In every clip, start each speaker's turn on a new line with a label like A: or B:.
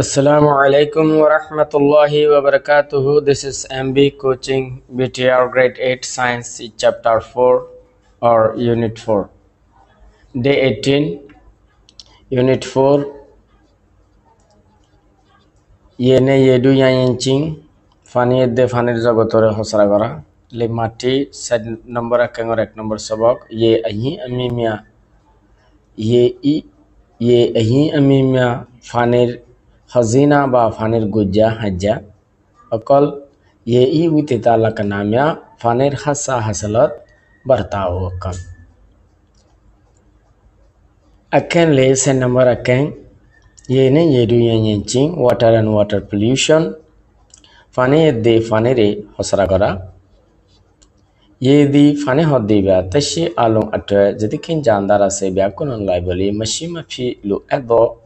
A: السلام علیکم ورحمۃ اللہ وبرکاتہ دس اس ایم بی کوچنگ بی ٹی آر گریڈ ایٹ سائنس چیپٹر فور اور یونٹ فور ڈے ایٹین یونٹ فور چین فن دے فنیر جگترے خوشرا کرا لاٹی سیٹ نمبر ایک نمبر سبق یہ میاں فنیر حذین با فانر گجا حجا حجاقل یہ ویتی تالکن فانر پنیر حسلت ہسلت برتاؤق اکین لے سین نمبر یہ نے یہ چی واٹر اینڈ واٹر دے فانے رے حسرا گرا یہ دی فانے ہو فن ہدی تش آل اٹوے جدین جاندارہ سے بیا کنن لائی لائبری مشی لو لوگ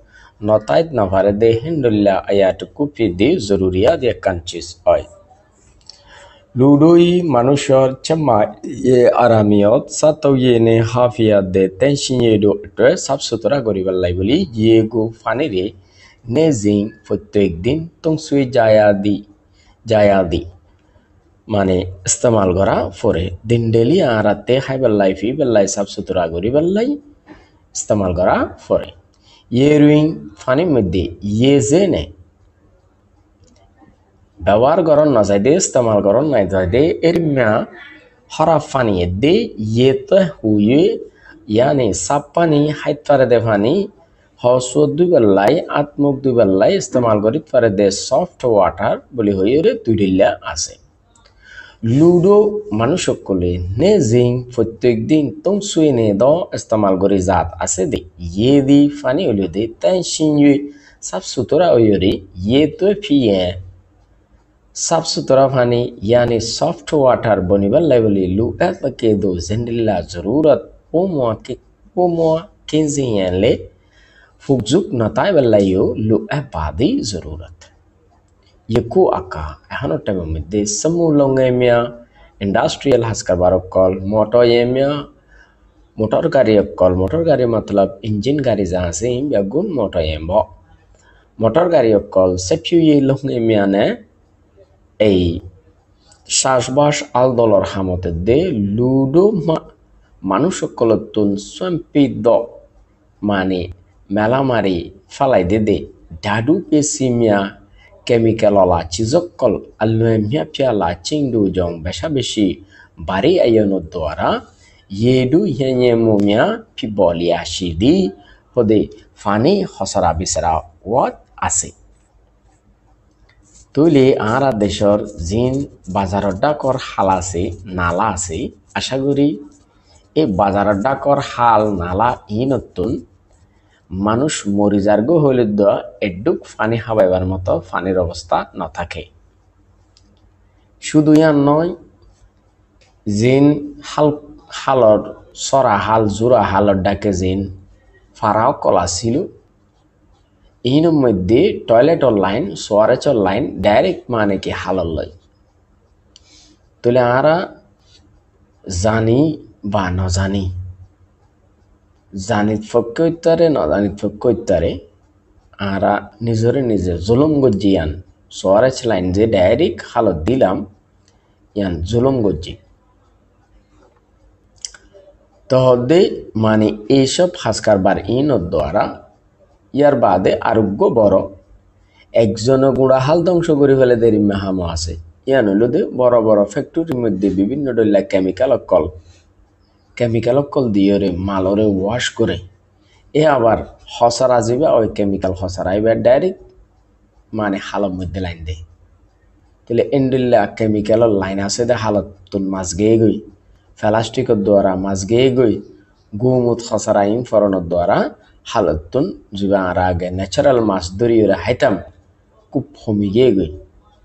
A: নতায়ত নাভারে দে হিন্ডুল্লা আয়াট কুপি দি জরুরিয়া দে কাঞ্চিস হয় লুডুই মানুষর চেম্মা এ আরামিয়ত সাতৌয়ে নে হাফিয়া দে তেনশিয়ে ডো সাফ সুতরা করিবার লাই বলি ইয়ে গো ফানিরে নে জিং প্রত্যেক দিন তুংসুই জায়াদি জায়াদি মানে ইস্তেমাল করা ফরে দিন ডেলি আরাতে হাই বেল্লাই ফি বেল্লাই সাফ সুতরা করি বেল্লাই ইস্তেমাল করা ফরে ইয়েরুইং ফানির মধ্যে ইয়ে যে নে ব্যবহার গরণ না যায় দে ইস্তেমাল গরণ না যায় দে এর মিয়া হরা ফানি দে ইয়ে তো হুয়ে ইয়ানি সাপ পানি হাইত পারে দে ফানি হস দুই বেল্লাই আত্মক দুই বেল্লাই ইস্তেমাল করি পারে দে সফট ওয়াটার বলি হয়ে রে দুই আছে لوڈو سوئی نے دو استعمال گری ذات اسے دی یہ یہ فانی تین سب سب سترا سترا فانی یعنی سافٹ واٹر بنی بل لیولی لو لو ایت کے دو زندلہ ضرورت کنزی ہیں لے نتائی بلائیت نتائت aka Yokoaka, Hanotamum, the Samulongemia, Industrial Haskabarokol, Motoyemia, Motor Gariokol, Motor Gari motor gari Matlab, Engine Garizazim, Yagun Motoyembo, Motor motor gari ye Gariokol, ne ei A al dolor Hamote de Ludo Manusokolottun Swampido Mani, Melamari, Falai Dede, Dadu Pesimia. Chemical অলা চিজকল আলুয়েমিয়া পিয়ালা চিংডু জং বেশা বেশি বারি ion দ্বারা ইয়েডু হেঞে মুমিয়া পিবলি আসি দি হদে funny হসরা বিসরা ওয়াত আছে তুলি আরা দেশর জিন বাজার ডাকর হাল আছে নালা আছে আশা করি এই বাজার ডাকর হাল নালা ই নতুন মানুষ মরিজার্গ হলুদ এডুক ফানি হাবাইবার মতো ফানির অবস্থা না থাকে শুধু ইয়ার নয় জিন হাল হালর সরা হাল জোড়া হালর ডাকে জিন ফারাও কলা ছিল ইহিন মধ্যে টয়লেটর লাইন সোয়ারেচর লাইন ডাইরেক্ট মানে কি হালর লয় তাহলে আরা জানি বা নজানি জানিত ফক্কে ন নজানিত ফক্কে হইতারে আরা নিজরে নিজে জুলুম গজ্জিয়ান সোয়ারে লাইন যে ডাইরেক্ট হালত দিলাম ইয়ান জুলুম গজ্জি তহদে মানে এইসব হাসকারবার ইনর দ্বারা ইয়ার বাদে আরোগ্য বড় একজন গুড়া হাল ধ্বংস করি ফেলে দেরি মেহামো আছে ইয়ান হইল বড় বড় ফ্যাক্টরির মধ্যে বিভিন্ন ডল্লা কেমিক্যাল অকল কেমিক্যাল অকল দিয়ে মালরে ওয়াশ করে এ আবার হসারা যাবে ওই কেমিক্যাল হসারা এবার ডাইরেক্ট মানে হালত মধ্যে লাইন দেয় তাহলে এন্ডিল্লা কেমিক্যালের লাইন আছে দে হালত তোর মাছ গেয়ে গই প্লাস্টিকের দ্বারা মাছ গেয়ে গই গুমুত হসারা ইনফরণের দ্বারা হালত তুন যা আর আগে ন্যাচারাল মাছ ধরি ওরা হাইতাম খুব হমি গিয়ে গই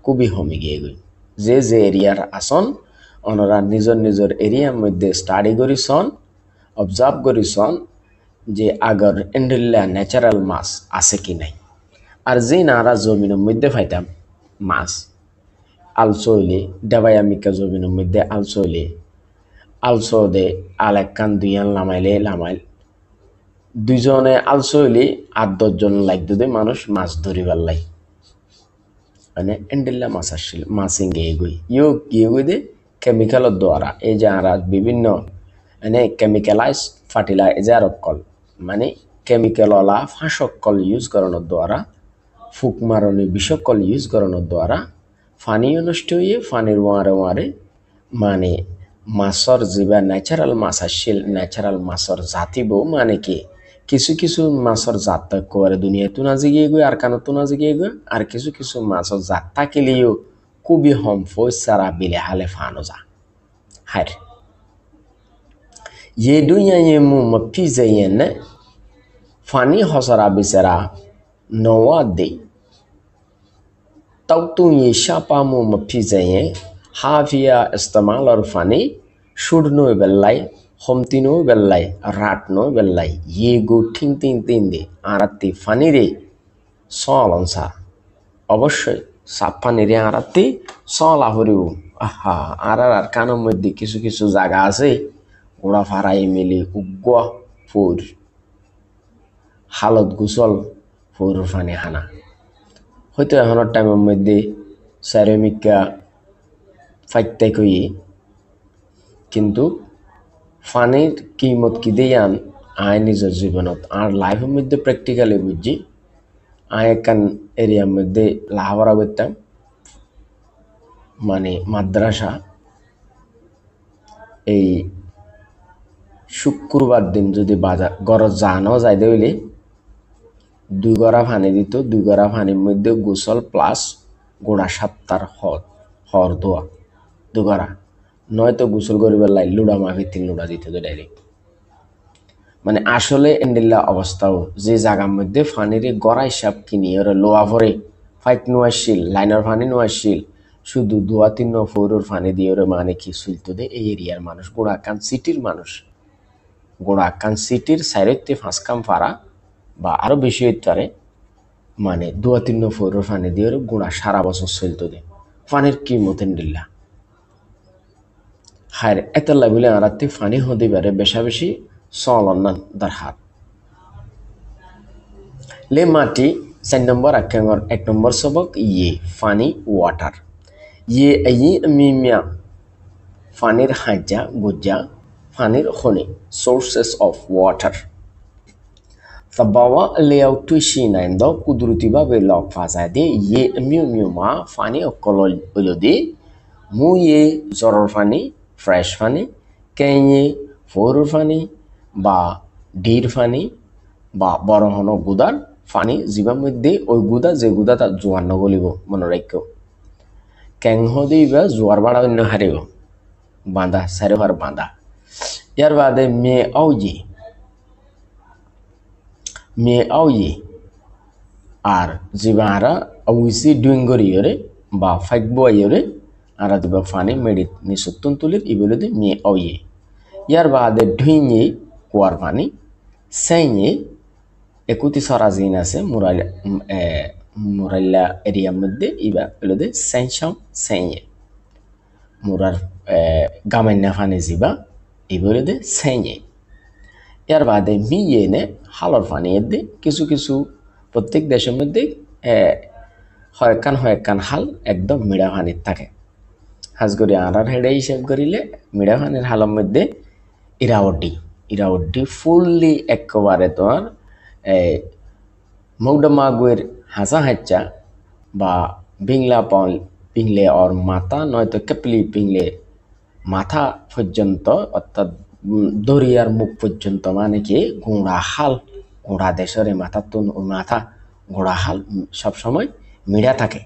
A: খুবই হমি গিয়ে গই যে যে এরিয়ার আসন ওনারা নিজের নিজের এরিয়ার মধ্যে স্টাডি করিছন অবজার্ভ করিছন যে আগর ইন্ডিল্লা ন্যাচারাল মাছ আছে কি নাই আর যে নারা জমিনের মধ্যে পাইতাম মাছ আলসইলে ডেবায়ামিকা জমিনের মধ্যে আলসইলে আলসো দে আল একখান কান দুইয়ান লামাইলে লামাইল দুইজনে আলসো হইলে আট দশজন লাইক দুধে মানুষ মাছ ধরিবার লাই মানে এন্ডেল্লা মাছ আসছিল মাছ এঙ্গে এগোই ইউ কি এগোই দে ಕೆಮಿಕಲ್ এই এজার বিভিন্ন মানে ಕೆಮಿಕಲೈಸ್ ಫರ್ಟಿಲೈಜರ್ কল মানে ফাঁসক কল ইউজ করানোর দ্বারা ফুক মারণী বিষকল ইউজ করানোর দ্বারা পানিও নষ্ট হয়ে পানির ওয়ারে ওয়ারে মানে মাছর যিবা ন্যাচারাল মাছ আসছিল ন্যাচারাল মাছর জাতিব মানে কি কিছু কিছু মাছর জাত করে দুনিয়ায় তুনা জিগিয়ে গো আর কানো তুনা জিগিয়ে গো আর কিছু কিছু মাছর জাত থাকিলেও kubi hom fo sara bili hale fanuza had ye dunya ye mu ma pize yenne fani hosara bisara no wadi tautu ye shapa mu ma pize ye hafia estamalar fani should no belai hom tino belai rat no belai ye go ting ting tindi arati fani re solansa অবশ্যই সাপ্পানিরে আঁড়াতে সলা হরিও আহা আড়ার আর কানের মধ্যে কিছু কিছু জায়গা আছে ওরা ফারাই মিলে উগ্র ফুর হালত গুসল ফুর ফানে হানা হয়তো এখনের টাইমের মধ্যে স্যারমিকা ফাইতে কইয়ে কিন্তু ফানির কিমত কি দিয়ে আন আয় নিজের জীবনত আর লাইফের মধ্যে প্র্যাকটিক্যালি বুঝি আয়কান এরিয়ার মধ্যে লাহাবারা করতাম মানে মাদ্রাসা এই শুক্রবার দিন যদি বাজার গর জানো যাই দেইলে দুই গড়া ফানি দিত দুই গড়া ফানির মধ্যে গোসল প্লাস গোড়া সাতটার হদ হর দোয়া দুগড়া নয়তো গোসল গরিবের লাই লুড়া মাফি তিন লুড়া দিত ডাইরেক্ট মানে আসলে এন্ডিল্লা অবস্থাও যে জায়গার মধ্যে ফানিরে গড়াই সাপ কিনি ওর লোয়া ভরে ফাইট নোয়াশিল লাইনার ফানি নোয়াশিল শুধু দুয়া তিন ফোরের ফানি দিয়ে ওরে মানে কি সুলতো দে এই এরিয়ার মানুষ গোড়াকান সিটির মানুষ গোড়াকান সিটির সাইরতে ফাঁসকাম ফারা বা আরও বেশি হইতে মানে দুয়া তিন ফোরের ফানি দিয়ে ওরে গোড়া সারা বছর সুলতো দে ফানির কি মত এন্ডিল্লা হায় এত লাগলে আরাতে ফানি হতে পারে বেশা বেশি solonnan লে lemati চার নম্বর আখ্যাঙ্গর এক নম্বর সবক ইয়ে ফানি ওয়াটার ইয়ে ই মিমিয়া ফানির হাজ্জা গুজ্জা ফানির খনি সোর্সেস অফ ওয়াটার সাবাওয়া লেয়াউ টু শিনাইন্দ কুদরতিভাবে লক ফাঁসা দে ইয়ে মিউ মিউ মা ফানি অকল হইল দিয়ে মু ইয়ে জ্বরর ফানি ফ্রেশ ফানি কেঁয়ে ফোর ফানি বা ডির ফানি বা বড় হন গুদার ফানি জীবা মধ্যে ওই গুদা যে গুদা তার জোয়ার নগলিব মনে রাখ্য কেংহ দিবা জোয়ার বাড়া অন্য হারিব বাঁধা সারে হার বাঁধা ইয়ার বাদে মেয়ে আউজি মেয়ে আউজি আর জিবা আরা অবশ্যই ডুইঙ্গরিয়রে বা ফাইকব আইয়রে আর দিবা ফানি মেডিত নিঃসত্তন তুলির ইবেলদে মেয়ে অয়ে ইয়ার বাদে ঢুইঙ্গি পানি Senyi একুতি সরাজিন আছে e, মুরাল্লা এরিয়ার মধ্যে ইবা এলোদে সেনশম সেঞ্জে মুরার গামের নেফানে জিবা ইবরেদে সেঞ্জে এর বাদে মিয়ে এনে হালর ফানি দে কিছু কিছু প্রত্যেক দেশের মধ্যে হয়কান হয়কান হাল একদম মিড়া পানির থাকে হাজগরি আড়ার হেডে হিসেব করিলে মিড়া পানির হালের মধ্যে ইরাওটি ইরাউডটি ফুললি একবারে তোর মৌডামাগুয়ের হাসা হাচ্চা বা বিংলা পাউল পিংলে ওর মাথা নয়তো কেপলি পিংলে মাথা পর্যন্ত অর্থাৎ দরিয়ার মুখ পর্যন্ত মানে কি গোড়া হাল গোড়া দেশের মাথা তো মাথা গোড়া হাল সবসময় মিড়া থাকে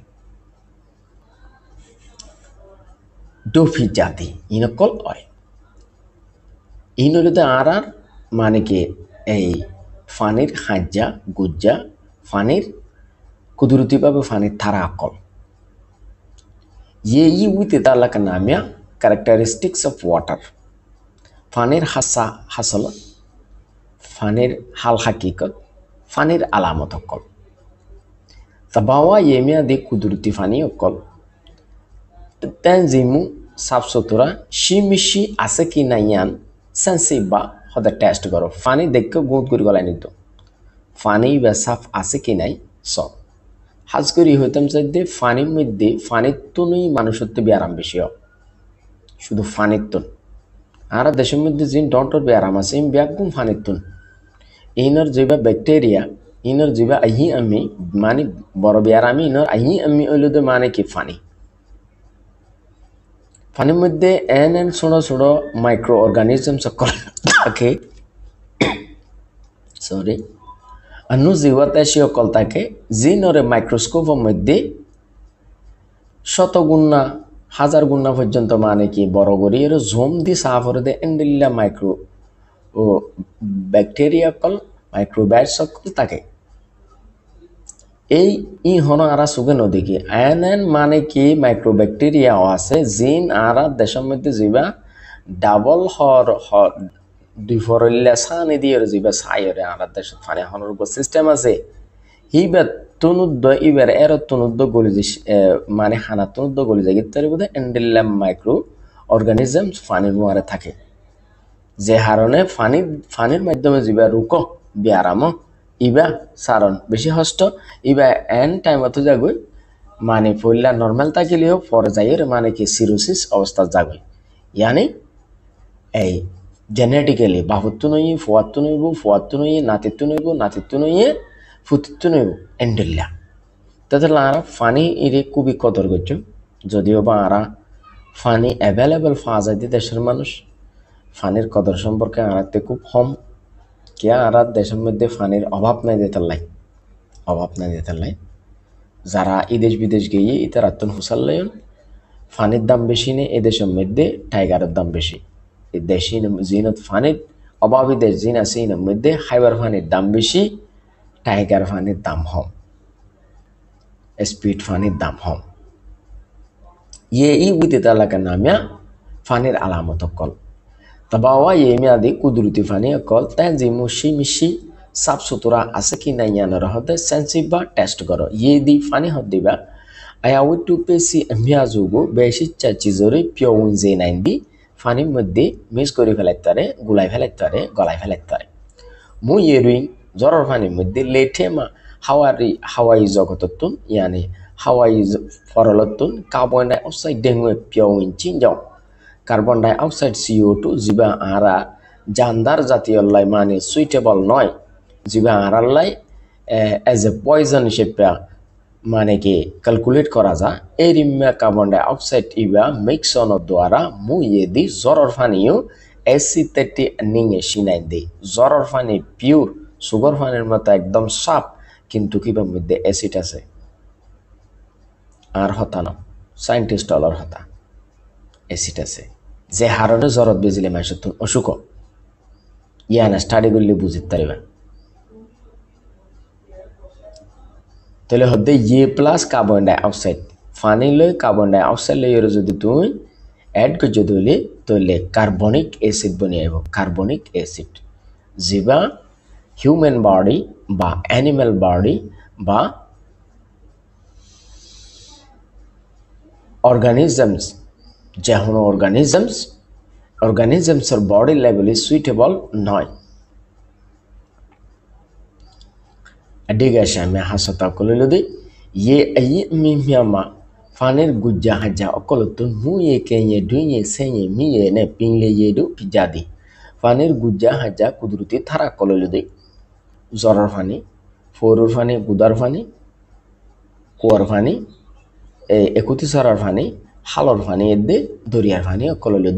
A: ডুফি জাতি ইনকল অয় ইনলুতে আর আর মানে কি এই ফানির হাজ্জা গুজ্জা ফানির কুদরতিভাবে ফানির থারা আকল ইয়ে ই উইথ তালাক নামিয়া ক্যারেক্টারিস্টিক্স অফ ওয়াটার ফানির হাসা হাসল ফানির হাল হাকিকত ফানির আলামত অকল তা তাবাওয়া ইয়েমিয়া দি কুদরতি ফানি অকল তেন জিমু সাফ সতরা শি মিশি আছে কি নাইয়ান বা সদায় টেষ্ট করো ফানি দেখকে গোট কৰি গলায় নিত ফানি বা চাফ আছে কি নাই সব হাজ করি হইতাম চাইতে ফানির মধ্যে ফানির তুনই মানুষত্ব ব্যায়াম বেশি হোক শুধু ফানির তুন আর দেশের মধ্যে যে ডটর ব্যায়াম আছে ইম ব্যাগুম ফানির তুন ইনর যেবা ব্যাকটেরিয়া ইনর যেবা আহি আমি মানে বড় ব্যায়াম ইনর আহি আমি হইল মানে কি ফানি পানির মধ্যে এন এন ছোটো ছোটো মাইক্রো অর্গানিজম সকল থাকে সরি আনু জীবাতে সকল থাকে যি নরে মাইক্রোস্কোপের মধ্যে শতগুণা হাজার গুণা পর্যন্ত মানে কি বড় করি আর জোম দি সাফর দে এন্ডিল্লা মাইক্রো ও ব্যাকটেরিয়া কল মাইক্রোব্যাট সকল থাকে এই ই হন আরা সুগে নদীকে এন এন মানে কি মাইক্রোব্যাকটেরিয়াও আছে জিন আরা দেশের মধ্যে যা ডাবল হর ডিফরল্লা সানি দিয়ে যা সাইরে আরা দেশ ফানে হনর সিস্টেম আছে হিবাত তনুদ্দ ইবার এর তনুদ্দ গলি যে মানে হানা তনুদ্দ গলি যায় ইত্যাদি বোধ এন্ডেল্লাম মাইক্রো অর্গানিজম ফানির মারে থাকে যে হারণে ফানি ফানির মাধ্যমে যা রুক ব্যারাম ইবা সারণ বেশি হষ্ট ইবা এন টাইম অত জাগুই মানে পইলা নর্মাল থাকিলেও পর্যায়ের মানে কি সিরোসিস অবস্থা জাগুই ইয়ানি এই জেনেটিক্যালি বাহুত্ব নই ফুয়াত্তু নইব ফুয়াত্তু নইয়ে নাতিত্ব নইব নাতিত্ব নইয়ে ফুতিত্ব নইব এন্ডিল্লা তাদের আরা ফানি ইরে খুবই কদর করছ যদিও বা আরা ফানি অ্যাভেলেবেল ফাজ আদি দেশের মানুষ ফানির কদর সম্পর্কে আরাতে খুব হম কে আর দেশের মধ্যে ফানির অভাব নাই দেতার লাই অভাব নাই দেতার লাই যারা ইদেশ বিদেশ গিয়ে ইতার আত্মন লাইন ফানির দাম বেশি নেই এদেশের মধ্যে টাইগারের দাম বেশি দেশি জিনত ফানির অভাবই দেশ জিন আছে ইনের মধ্যে হাইবার ফানির দাম বেশি টাইগার ফানির দাম হম স্পিড ফানির দাম হম ইয়ে ই विदिता का নামিয়া या আলামত কল tabawaye miadi kuduriti fani akol tanzi mushi mishi সাফ সুতরা আছে কি নাই ইয়ানৰ হতে চেঞ্চিভ বা টেষ্ট কৰ য়েদি ফানি হত দিবা আয়াউ টু পেসি আমিয়া যোগো বেশি চাচি জোরে পিয়উন জে নাইন দি ফানির মধ্যে মিস করে ফেলাইতে পারে গুলাই ফেলাইতে পারে গলাই ফেলাইতে পারে মু ইয়েরুইং জ্বরের ফানির মধ্যে লেঠে মা হাওয়ারি হাওয়াই জগতত্তুন ইয়ানি হাওয়াই ফরলত্তুন কার্বন ডাইঅক্সাইড ডেঙ্গুয়ে পিয়উন চিন যাও কার্বন ডাই অক্সাইড সিও টু জিবা আরা জান্দার লাই মানে সুইটেবল নয় জিবা লাই এজ এ পয়জন হিসেবে মানে কি ক্যালকুলেট করা যা এরিমা কার্বন ডাই অক্সাইড ইবা মিক্সন দ্বারা মুয়ে দি জরর ফানিও এসি তেটি নিঙে সিনাই দি জরর ফানি পিওর সুগার ফানির মতো একদম সাপ কিন্তু কিবার মধ্যে অ্যাসিড আছে আর হতা না সায়েন্টিস্ট ডলার হতা অ্যাসিড আছে যে হারণে জরদ বেজিলে মাসে মাসুতুন অসুখ ইয়া না স্টাডি করলে বুঝিতে পারিবেন তাহলে হতে ইয়ে প্লাস কার্বন ডাই অক্সাইড ফানি লই কার্বন ডাই অক্সাইড লই যদি তুই অ্যাড যদি দিলে তাহলে কার্বনিক অ্যাসিড বনি আইব কার্বনিক অ্যাসিড যেবা হিউম্যান বডি বা অ্যানিম্যাল বডি বা অর্গানিজমস যেমন অর্গানিজমস অর্গানিজমসের বডি লেভেলে সুইটেবল নয় ডিগাশা মে হাসতা কলে কলিলদি ইয়ে এই মিয়ামা ফানের গুজ্জা হাজা অকল তো অকলত ইয়ে কেয়ে ডুইয়ে মি ইয়ে নে পিংলে ইয়ে ডু পিজা দি ফানের গুজ্জা হাজা কুদরতি থারা কলে কলিলদি জরর ফানি ফোরর ফানি গুদার ফানি কুয়ার ফানি একুতি সরার ফানি হালর ফানি দে দরিয়ার ফানি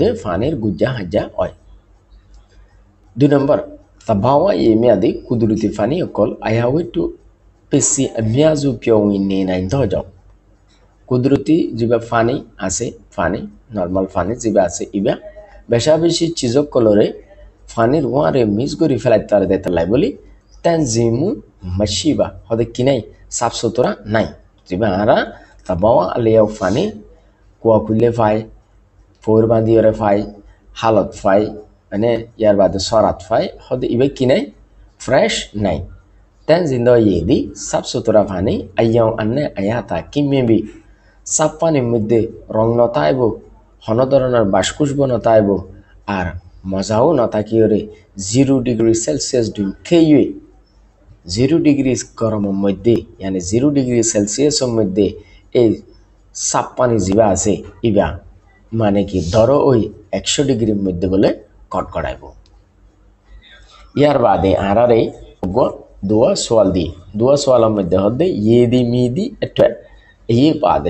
A: দে ফানের গুজ্জা হাজ্জা হয় দুই নম্বর তাবাওয়া এ মেয়াদি কুদুরুতি ফানি অকল আয়াওয়ে টু পেসি মিয়াজু উইন নে নাইন ধজম কুদুরুতি যেবা ফানি আছে ফানি নর্মাল ফানি যেবা আছে ইবা বেশি চিজক কলরে ফানির ওয়ারে মিস করি ফেলাই তার দেতে লাই বলি তানজিমু মাসিবা হদে কিনাই সাফ সুতরা নাই যেবা আরা তাবাওয়া আলিয়াও ফানি কুয়া খুললে পাই ফৌর বাঁধিয়রে পাই হালত পাই মানে ইয়ার বাদে সরাত পাই হতে ইবে কি নাই ফ্রেশ নাই তেন জিন্দ ইয়েদি সাফ সুতরা ফানি আইয়াও আন্নে আয়া তা কি মেবি সাফ পানির মধ্যে রং নতাইব হন ধরনের বাসকুসব নতাইব আর মজাও নতাকিওরে জিরো ডিগ্রি সেলসিয়াস ডিম খেয়ে জিরো ডিগ্রি গরমের মধ্যে মানে জিরো ডিগ্রি সেলসিয়াসের মধ্যে এই ছাপ্পানি জিবা আছে ইবা মানে কি ধরো ওই একশো ডিগ্রির মধ্যে বলে করাইব ইয়ার বাদে আরারে দুয়া সোয়াল দি দুয়া সোয়ালের মধ্যে হদ্দে ইয়ে দি মি দি এটা ইয়ে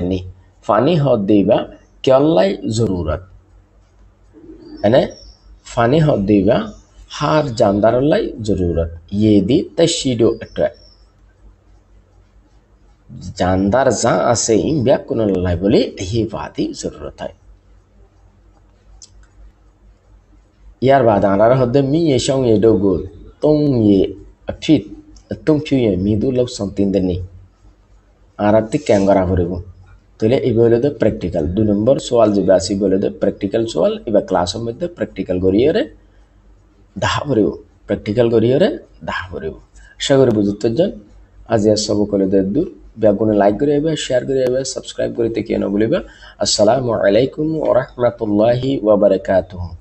A: নি ফানি হদ্দে বা কেল্লাই জরুরত মানে ফানি হদ্দে বা হার জানদারল্লাই জরুরত ইয়ে দি তাই শিডো এটা जानदार जहाँ आसे व्याकुनलाई बोले यही वादी जरूरत है यार बाद आना हद मी এ शौंग ये डोगो तुम ये अफित तुम फिर ये मीदू लव संतीन दनी आराती ভরিব भरेगो তাহলে বলে হলো প্র্যাকটিক্যাল দু নম্বর সোয়াল যে আছে বলে হলো প্র্যাকটিক্যাল সোয়াল এবার ক্লাসের মধ্যে প্র্যাকটিক্যাল করিয়ে দাহা ভরিব প্র্যাকটিক্যাল করিয়ে দাহা ভরিব সেগুলো বুঝতে জন আজ আর সব কলেদের দূর آپ کو لائک کر شار کر سبسکرائب کرتے کیے نبول السلام علیکم ورحمۃ اللہ وبرکاتہ